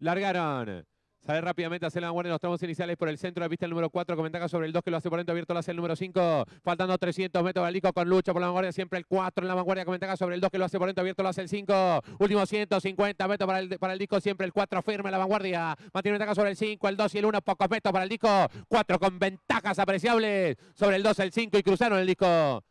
Largaron. Sale rápidamente hacer la guardia en los tramos iniciales por el centro de pista el número 4. Comentaca sobre el 2 que lo hace por dentro. Abierto lo hace el número 5. Faltando 300 metros. para el disco con lucha por la vanguardia. Siempre el 4 en la vanguardia. Comentaca sobre el 2 que lo hace por dentro. Abierto lo hace el 5. Último 150 metros para el, para el disco. Siempre el 4 firme en la vanguardia. Mantiene ventaja sobre el 5. El 2 y el 1. Pocos metros para el disco. 4 con ventajas apreciables sobre el 2, el 5 y cruzaron el disco.